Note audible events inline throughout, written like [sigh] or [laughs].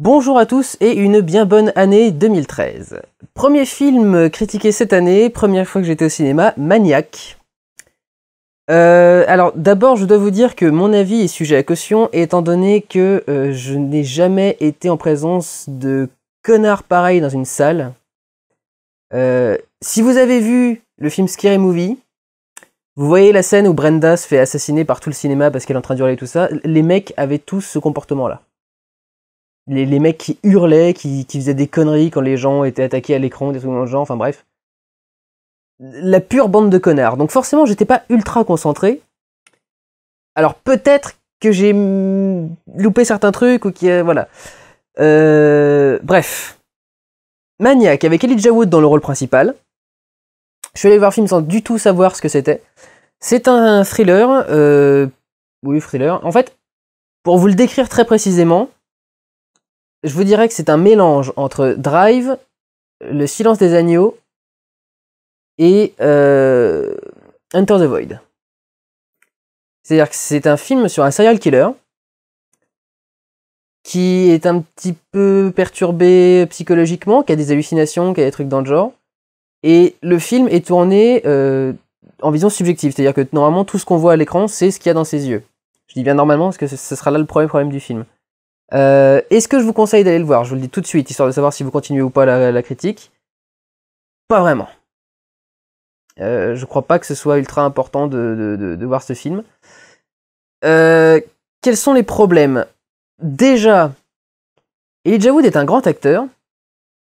Bonjour à tous et une bien bonne année 2013. Premier film critiqué cette année, première fois que j'étais au cinéma, Maniac. Euh, alors d'abord je dois vous dire que mon avis est sujet à caution étant donné que euh, je n'ai jamais été en présence de connards pareils dans une salle. Euh, si vous avez vu le film Scary Movie, vous voyez la scène où Brenda se fait assassiner par tout le cinéma parce qu'elle est en train et tout ça, les mecs avaient tous ce comportement là les, mecs qui hurlaient, qui, faisaient des conneries quand les gens étaient attaqués à l'écran, des trucs dans le enfin bref. La pure bande de connards. Donc forcément, j'étais pas ultra concentré. Alors peut-être que j'ai loupé certains trucs ou qui, Voilà. Euh, bref. Maniac, avec Elijah Wood dans le rôle principal. Je suis allé voir le film sans du tout savoir ce que c'était. C'est un thriller. Euh, oui, thriller. En fait, pour vous le décrire très précisément, je vous dirais que c'est un mélange entre Drive, Le Silence des Agneaux et euh, Enter the Void. C'est-à-dire que c'est un film sur un serial killer qui est un petit peu perturbé psychologiquement, qui a des hallucinations, qui a des trucs dans le genre. Et le film est tourné euh, en vision subjective, c'est-à-dire que normalement tout ce qu'on voit à l'écran, c'est ce qu'il y a dans ses yeux. Je dis bien normalement parce que ce sera là le premier problème du film. Euh, est-ce que je vous conseille d'aller le voir Je vous le dis tout de suite, histoire de savoir si vous continuez ou pas la, critique. Pas vraiment. Euh, je crois pas que ce soit ultra important de, voir ce film. Euh, quels sont les problèmes Déjà, Elijah Wood est un grand acteur,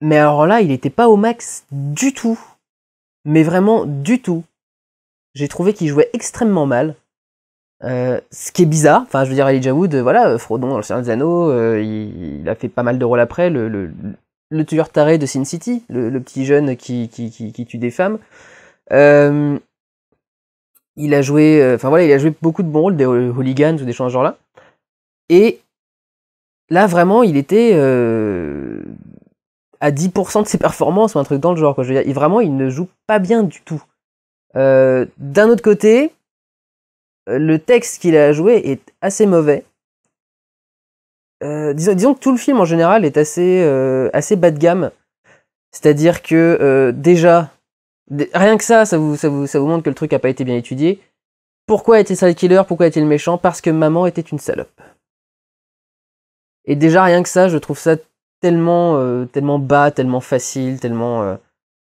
mais alors là, il n'était pas au max du tout. Mais vraiment du tout. J'ai trouvé qu'il jouait extrêmement mal. Euh, ce qui est bizarre, enfin je veux dire Elijah Wood, euh, voilà, Frodon dans le Seigneur des Anneaux, euh, il, a fait pas mal de rôles après, le, tueur taré de Sin City, le, petit jeune qui, qui, tue des femmes. il a joué, enfin voilà, il a joué beaucoup de bons rôles, des hooligans ou des choses genre là. Et là vraiment, il était à 10% de ses performances ou un truc dans le genre. Quoi. Je veux vraiment, il ne joue pas bien du tout. D'un autre côté, le texte qu'il a joué est assez mauvais. Euh, disons, que tout le film en général est assez, euh, assez bas de gamme. C'est-à-dire que euh, déjà, rien que ça, ça vous, ça, vous, montre que le truc n'a pas été bien étudié. Pourquoi était le killer Pourquoi était-il méchant Parce que maman était une salope. Et déjà, rien que ça, je trouve ça tellement, tellement bas, tellement facile, tellement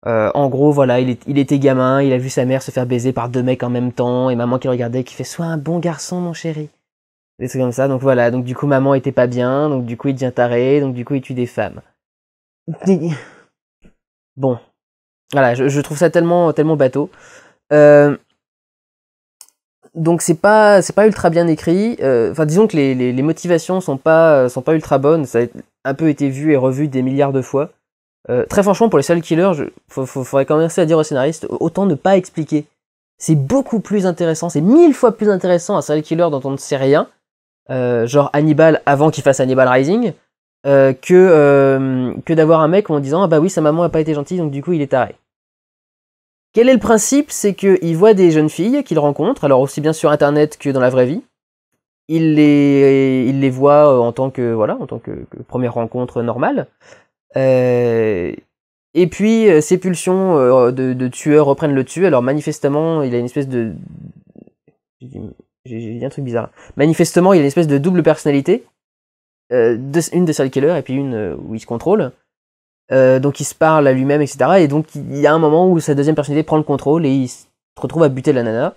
euh, en gros, voilà, il, il, était gamin, il a vu sa mère se faire baiser par deux mecs en même temps, et maman qui regardait, qui fait Sois un bon garçon, mon chéri. Des trucs comme ça, donc voilà, donc du coup, maman était pas bien, donc du coup, il devient taré, donc du coup, il tue des femmes. [laughs] Bon. Voilà, je, trouve ça tellement, tellement bateau. Euh, donc c'est pas c'est pas ultra bien écrit. Euh, enfin disons que les, les, les, motivations sont pas sont pas ultra bonnes. Ça a un peu été vu et revu des milliards de fois. Euh, très franchement, pour les serial killers, il faudrait commencer à dire au scénariste autant ne pas expliquer. C'est beaucoup plus intéressant, c'est mille fois plus intéressant un serial killer dont on ne sait rien, euh, genre Hannibal avant qu'il fasse Hannibal Rising, euh, que, d'avoir un mec en disant Ah bah oui, sa maman n'a pas été gentille, donc du coup il est taré. Quel est le principe C'est qu'il voit des jeunes filles qu'il rencontre, alors aussi bien sur internet que dans la vraie vie. Il les, voit en tant que, voilà, en tant que première rencontre normale. Euh, et puis ses euh, pulsions euh, de, de, tueur reprennent le dessus. Alors manifestement, il a une espèce de j'ai dit un truc bizarre. Manifestement, il a une espèce de double personnalité. une de serial killer et puis une où il se contrôle. donc il se parle à lui-même, etc. Et donc il y a un moment où sa deuxième personnalité prend le contrôle et il se retrouve à buter la nana.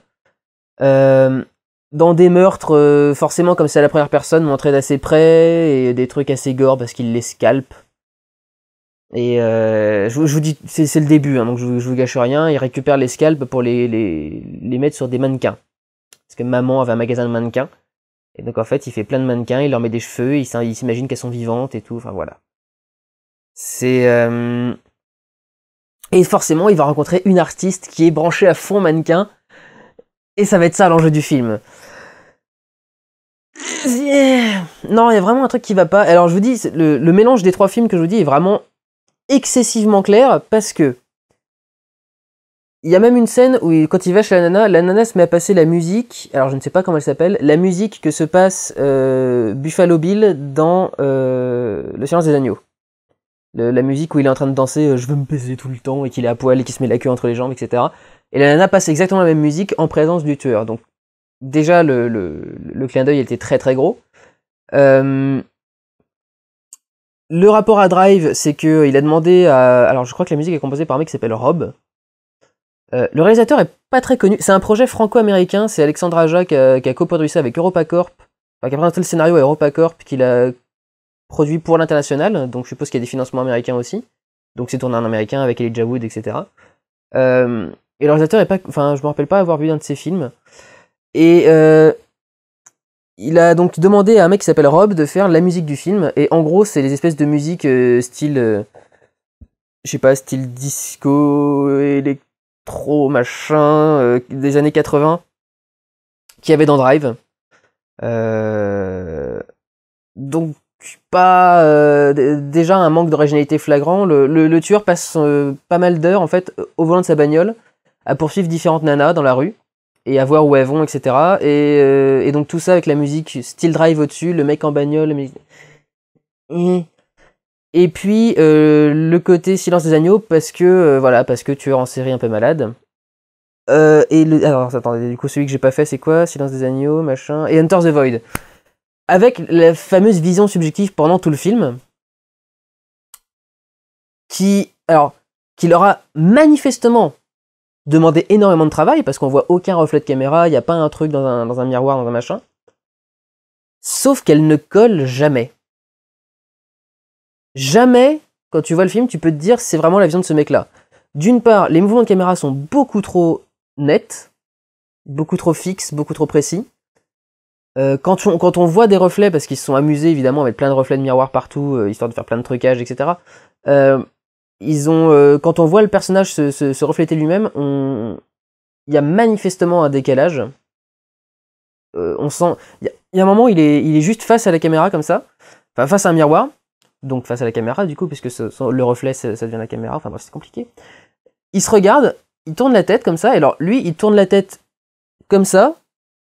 dans des meurtres, forcément comme c'est la première personne, montré d'assez près et des trucs assez gore parce qu'il les scalpe. Et euh, je, vous, je, vous dis, c'est le début, hein, donc je, je vous gâche rien. Il récupère les scalpes pour les, les, les, mettre sur des mannequins. Parce que maman avait un magasin de mannequins. Et donc en fait, il fait plein de mannequins, il leur met des cheveux, il s'imagine qu'elles sont vivantes et tout. Enfin voilà. C'est. Euh, et forcément, il va rencontrer une artiste qui est branchée à fond mannequin. Et ça va être ça l'enjeu du film. Non, il y a vraiment un truc qui va pas. Alors je vous dis, le, le mélange des trois films que je vous dis est vraiment excessivement clair parce que il y a même une scène où quand il va chez la nana, la nana se met à passer la musique, alors je ne sais pas comment elle s'appelle, la musique que se passe euh, Buffalo Bill dans euh, Le silence des agneaux. la musique où il est en train de danser euh, Je veux me baiser tout le temps et qu'il est à poil et qu'il se met la queue entre les jambes, etc. Et la nana passe exactement la même musique en présence du tueur. Donc déjà le, le, clin d'œil était très très gros. Euh, le rapport à Drive, c'est qu'il euh, a demandé à... Alors je crois que la musique est composée par un mec qui s'appelle Rob. Euh, le réalisateur est pas très connu. C'est un projet franco-américain. C'est Alexandre Aja euh, qui a, coproduit ça avec EuropaCorp. Enfin, qui a présenté le scénario à EuropaCorp, qu'il a produit pour l'international. Donc je suppose qu'il y a des financements américains aussi. Donc c'est tourné en américain avec Elijah Wood, etc. et le réalisateur est pas. Enfin, je me rappelle pas avoir vu un de ses films. Et il a donc demandé à un mec qui s'appelle Rob de faire la musique du film. Et en gros, c'est les espèces de musique euh, style. Euh, je sais pas, style disco, électro, machin, euh, des années 80, qu'il y avait dans Drive. donc, pas. déjà un manque d'originalité flagrant. Le, le, le, tueur passe pas mal d'heures, en fait, au volant de sa bagnole, à poursuivre différentes nanas dans la rue et à voir où elles vont, etc. Euh, et, donc tout ça avec la musique, Steel drive au-dessus, le mec en bagnole. La mmh. Et puis euh, le côté silence des agneaux parce que euh, voilà parce que tueur en série un peu malade. et le... alors attendez du coup celui que j'ai pas fait c'est quoi silence des agneaux machin et Hunter the Void avec la fameuse vision subjective pendant tout le film qui alors qui leur a manifestement demander énormément de travail parce qu'on voit aucun reflet de caméra, il n'y a pas un truc dans un, miroir, dans un machin. Sauf qu'elle ne colle jamais. Jamais, quand tu vois le film, tu peux te dire c'est vraiment la vision de ce mec-là. D'une part, les mouvements de caméra sont beaucoup trop nets, beaucoup trop fixes, beaucoup trop précis. Euh, quand, on, voit des reflets, parce qu'ils se sont amusés évidemment avec plein de reflets de miroir partout, euh, histoire de faire plein de trucages, etc ils ont, euh, quand on voit le personnage se, refléter lui-même, il y a manifestement un décalage. Euh, on sent, il y, a, un moment, il est, il est juste face à la caméra comme ça, enfin face à un miroir, donc face à la caméra du coup, puisque le reflet ça, devient la caméra. Enfin c'est compliqué. Il se regarde, il tourne la tête comme ça. Et alors lui, il tourne la tête comme ça,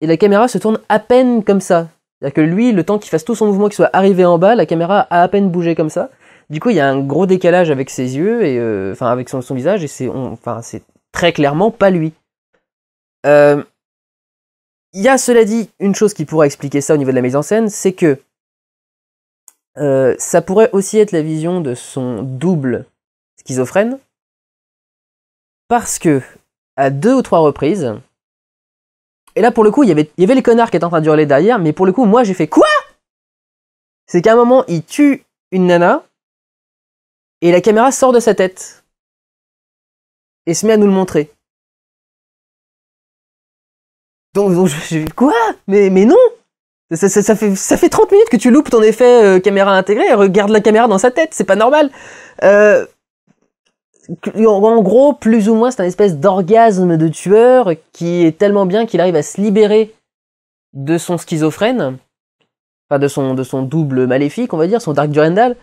et la caméra se tourne à peine comme ça. C'est-à-dire que lui, le temps qu'il fasse tout son mouvement, qu'il soit arrivé en bas, la caméra a à peine bougé comme ça. Du coup, il y a un gros décalage avec ses yeux et euh, enfin avec son, visage et c'est enfin c'est très clairement pas lui. Euh, il y a cela dit une chose qui pourrait expliquer ça au niveau de la mise en scène, c'est que euh, ça pourrait aussi être la vision de son double schizophrène, parce que à deux ou trois reprises, et là pour le coup il y avait les connards qui étaient en train de hurler derrière, mais pour le coup moi j'ai fait quoi C'est qu'à un moment il tue une nana, et la caméra sort de sa tête et se met à nous le montrer. Donc, je, je, quoi mais, mais non ça, fait, ça fait 30 minutes que tu loupes ton effet euh, caméra intégrée, regarde la caméra dans sa tête, c'est pas normal. Euh, en gros, plus ou moins, c'est un espèce d'orgasme de tueur qui est tellement bien qu'il arrive à se libérer de son schizophrène, enfin de son, de son double maléfique, on va dire, son Dark Durendal,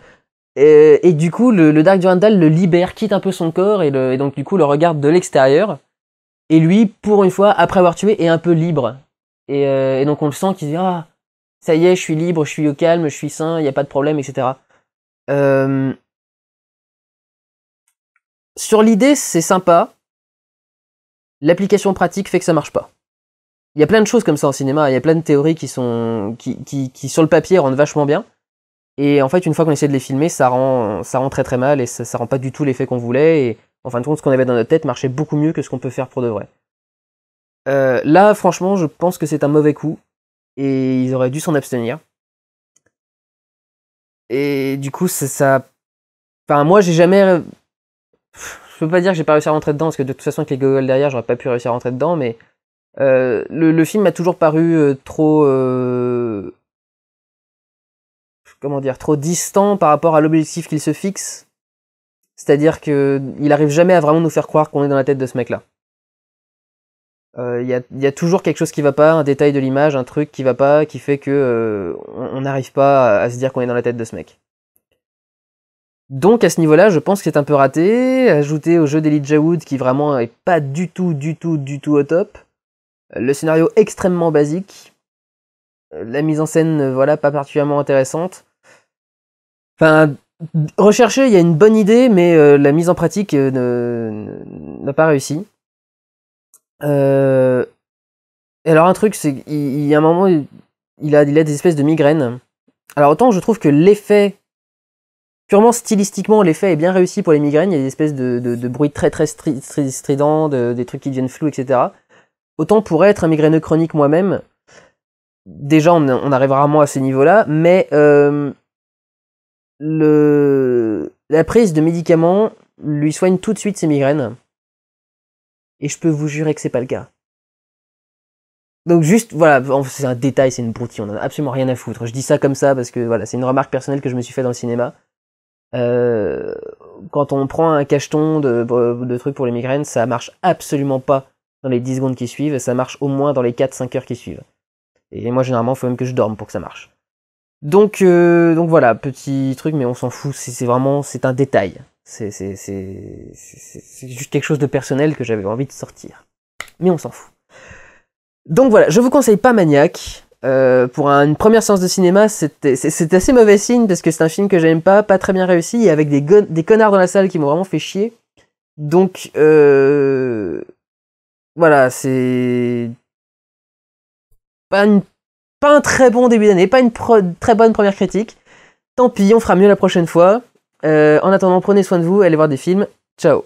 euh, et, du coup, le, Dark Durandal le libère, quitte un peu son corps et, le, donc du coup le regarde de l'extérieur. Et lui, pour une fois, après avoir tué, est un peu libre. Et, euh, donc on le sent qu'il se dit ah ça y est, je suis libre, je suis au calme, je suis sain, il n'y a pas de problème, etc. Euh, sur l'idée, c'est sympa. L'application pratique fait que ça marche pas. Il y a plein de choses comme ça en cinéma, il y a plein de théories qui sont qui, qui, qui sur le papier rendent vachement bien, et en fait, une fois qu'on essaie de les filmer, ça rend, ça rend très très mal et ça, rend pas du tout l'effet qu'on voulait. Et en fin de compte, ce qu'on avait dans notre tête marchait beaucoup mieux que ce qu'on peut faire pour de vrai. Euh, là, franchement, je pense que c'est un mauvais coup et ils auraient dû s'en abstenir. Et du coup, ça. Enfin, moi, j'ai jamais. je peux pas dire que j'ai pas réussi à rentrer dedans parce que de toute façon, avec les goggles derrière, j'aurais pas pu réussir à rentrer dedans, mais. Euh, le, film m'a toujours paru euh, trop comment dire, trop distant par rapport à l'objectif qu'il se fixe. C'est-à-dire qu'il il arrive jamais à vraiment nous faire croire qu'on est dans la tête de ce mec-là. Euh, il y, a, toujours quelque chose qui va pas, un détail de l'image, un truc qui va pas, qui fait que euh, on n'arrive pas à, se dire qu'on est dans la tête de ce mec. Donc à ce niveau-là, je pense que c'est un peu raté. Ajouté au jeu d'Elite Wood qui vraiment est pas du tout, du tout, du tout au top. Le scénario extrêmement basique. La mise en scène, euh, voilà, pas particulièrement intéressante. Enfin, rechercher, il y a une bonne idée, mais euh, la mise en pratique euh, n'a pas réussi. Et euh, alors un truc, c'est qu'il y a un moment, il a, il a des espèces de migraines. Alors autant je trouve que l'effet, purement stylistiquement, l'effet est bien réussi pour les migraines, il y a des espèces de, bruits très très stridents, des trucs qui deviennent flous, etc. Autant pour être un migraineux chronique moi-même, déjà on, on, arrive rarement à ce niveau-là, mais le, la prise de médicaments lui soigne tout de suite ses migraines. Et je peux vous jurer que c'est pas le cas. Donc juste, voilà, c'est un détail, c'est une broutille, on a absolument rien à foutre. Je dis ça comme ça parce que voilà, c'est une remarque personnelle que je me suis fait dans le cinéma. Euh, quand on prend un cacheton de, euh, de trucs pour les migraines, ça marche absolument pas dans les 10 secondes qui suivent, ça marche au moins dans les 4-5 heures qui suivent. Et moi généralement, il faut même que je dorme pour que ça marche. Donc, euh, donc voilà, petit truc, mais on s'en fout. C'est vraiment, c'est un détail. C'est juste quelque chose de personnel que j'avais envie de sortir. Mais on s'en fout. Donc voilà, je vous conseille pas Maniac. Euh, pour une première séance de cinéma, c'est assez mauvais signe parce que c'est un film que j'aime pas, pas très bien réussi, avec des, des connards dans la salle qui m'ont vraiment fait chier. Donc euh, voilà, c'est pas une pas un très bon début d'année, pas une très bonne première critique. Tant pis, on fera mieux la prochaine fois. Euh, en attendant, prenez soin de vous, allez voir des films. Ciao